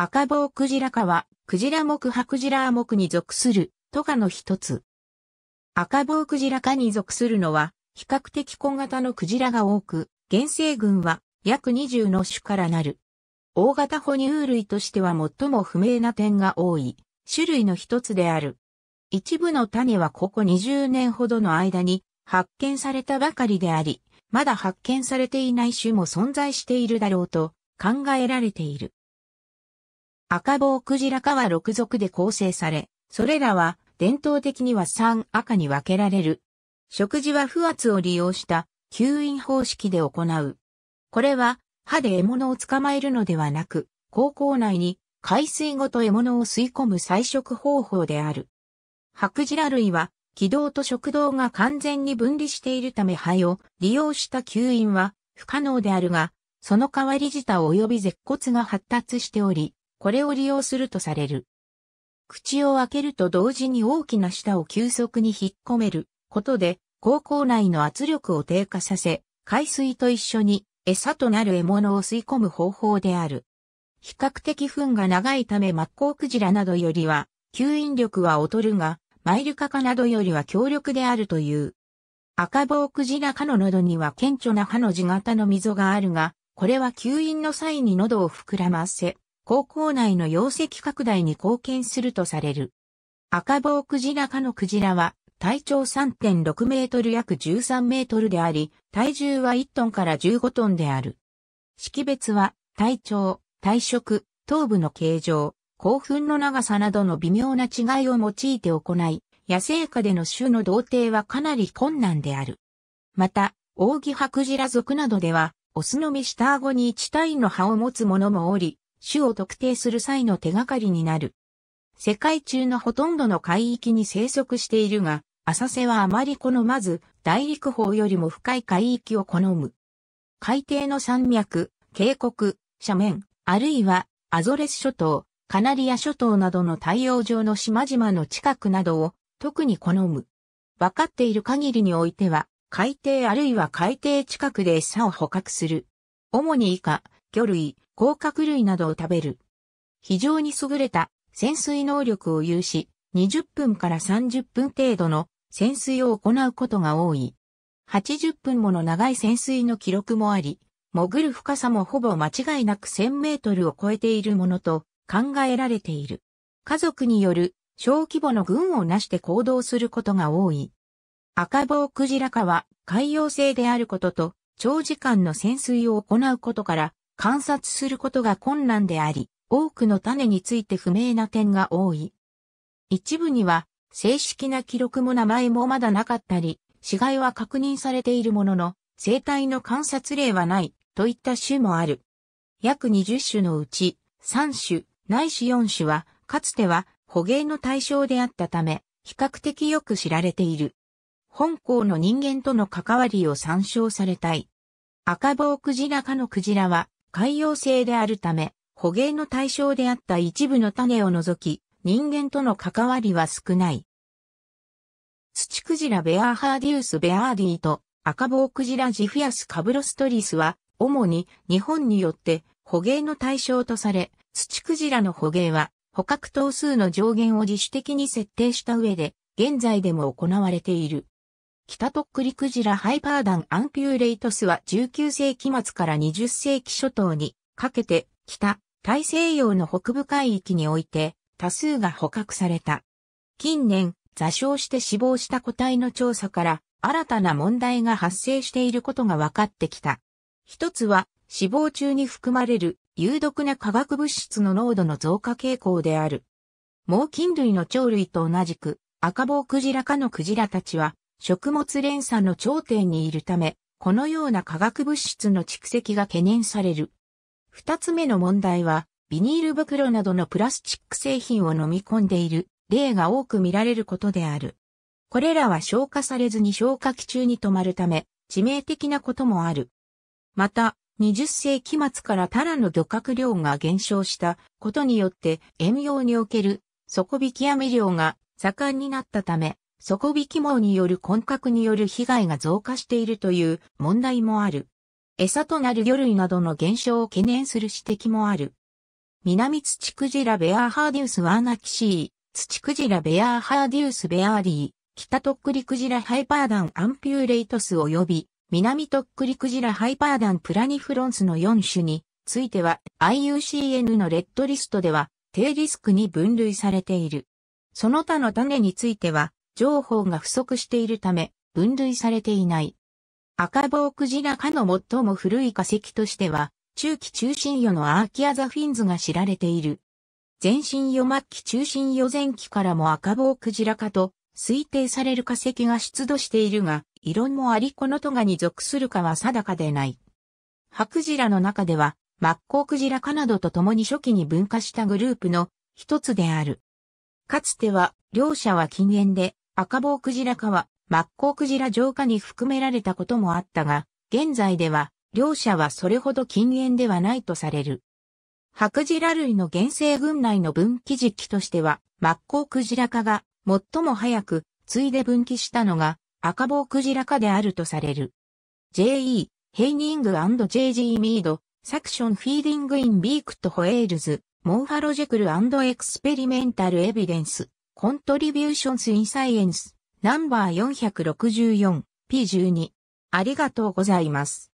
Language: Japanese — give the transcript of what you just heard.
赤棒クジラ科は、クジラ目ハクジラ目に属する、ト科の一つ。赤棒クジラ科に属するのは、比較的小型のクジラが多く、原生群は約20の種からなる。大型哺乳類としては最も不明な点が多い、種類の一つである。一部の種はここ20年ほどの間に発見されたばかりであり、まだ発見されていない種も存在しているだろうと考えられている。赤棒クジラ科は6属で構成され、それらは伝統的には3赤に分けられる。食事は不圧を利用した吸引方式で行う。これは歯で獲物を捕まえるのではなく、高校内に海水ごと獲物を吸い込む採食方法である。白ジラ類は気道と食道が完全に分離しているため肺を利用した吸引は不可能であるが、その代わり舌及び舌骨が発達しており、これを利用するとされる。口を開けると同時に大きな舌を急速に引っ込めることで、口腔内の圧力を低下させ、海水と一緒に餌となる獲物を吸い込む方法である。比較的糞が長いためマッコウクジラなどよりは、吸引力は劣るが、マイルカカなどよりは強力であるという。赤棒クジラ科の喉には顕著な歯の地型の溝があるが、これは吸引の際に喉を膨らませ、高校内の容積拡大に貢献するとされる。赤棒クジラ科のクジラは体長3.6メートル約13メートルであり、体重は1トンから15トンである。識別は体長、体色、頭部の形状、興奮の長さなどの微妙な違いを用いて行い、野生下での種の同定はかなり困難である。また、扇白クジラ族などでは、オスのみ下顎に1体の歯を持つ者もおり、種を特定する際の手がかりになる。世界中のほとんどの海域に生息しているが、浅瀬はあまり好まず、大陸方よりも深い海域を好む。海底の山脈、渓谷、斜面、あるいはアゾレス諸島、カナリア諸島などの太陽上の島々の近くなどを特に好む。わかっている限りにおいては、海底あるいは海底近くで餌を捕獲する。主に以下、魚類、甲殻類などを食べる。非常に優れた潜水能力を有し、20分から30分程度の潜水を行うことが多い。80分もの長い潜水の記録もあり、潜る深さもほぼ間違いなく1000メートルを超えているものと考えられている。家族による小規模の群をなして行動することが多い。赤棒クジラ科は海洋性であることと長時間の潜水を行うことから観察することが困難であり、多くの種について不明な点が多い。一部には、正式な記録も名前もまだなかったり、死骸は確認されているものの、生態の観察例はない、といった種もある。約20種のうち、3種、ないし4種は、かつては捕鯨の対象であったため、比較的よく知られている。本校の人間との関わりを参照されたい。赤棒クジラ科のクジラは、海洋性であるため、捕鯨の対象であった一部の種を除き、人間との関わりは少ない。土クジラベアーハーディウスベアーディと赤棒クジラジフィアスカブロストリスは、主に日本によって捕鯨の対象とされ、土クジラの捕鯨は捕獲頭数の上限を自主的に設定した上で、現在でも行われている。北とっくりクジラハイパーダンアンピューレイトスは19世紀末から20世紀初頭にかけて北、大西洋の北部海域において多数が捕獲された。近年、座礁して死亡した個体の調査から新たな問題が発生していることが分かってきた。一つは死亡中に含まれる有毒な化学物質の濃度の増加傾向である。猛禽類の鳥類と同じく赤棒クジラ科のクジラたちは食物連鎖の頂点にいるため、このような化学物質の蓄積が懸念される。二つ目の問題は、ビニール袋などのプラスチック製品を飲み込んでいる例が多く見られることである。これらは消化されずに消化器中に止まるため、致命的なこともある。また、20世紀末からタラの漁獲量が減少したことによって、遠洋における底引き網漁が盛んになったため、底引き網による混獲による被害が増加しているという問題もある。餌となる魚類などの減少を懸念する指摘もある。南土クジラベアーハーディウスワーナキシー、土クジラベアーハーディウスベアーリー、北トックリクジラハイパーダンアンピューレイトス及び、南トックリクジラハイパーダンプラニフロンスの4種については IUCN のレッドリストでは低リスクに分類されている。その他の種については情報が不足しているため、分類されていない。赤棒クジラ科の最も古い化石としては、中期中心魚のアーキアザフィンズが知られている。全身魚末期中心魚前期からも赤棒クジラ科と推定される化石が出土しているが、異論もありこのトガに属するかは定かでない。白ジラの中では、マッコウクジラ科などと共に初期に分化したグループの一つである。かつては、両者は禁煙で、赤棒クジラ科は、マッコウクジラ浄化に含められたこともあったが、現在では、両者はそれほど禁煙ではないとされる。白ジラ類の原生群内の分岐時期としては、マッコウクジラ科が最も早く、次いで分岐したのが赤棒クジラ科であるとされる。J.E. ヘイニング &J.G. ミード、サクションフィーディングインビークトホエールズ、モーファロジェクルエクスペリメンタルエビデンス。Contributions in Science No.464P12 ありがとうございます。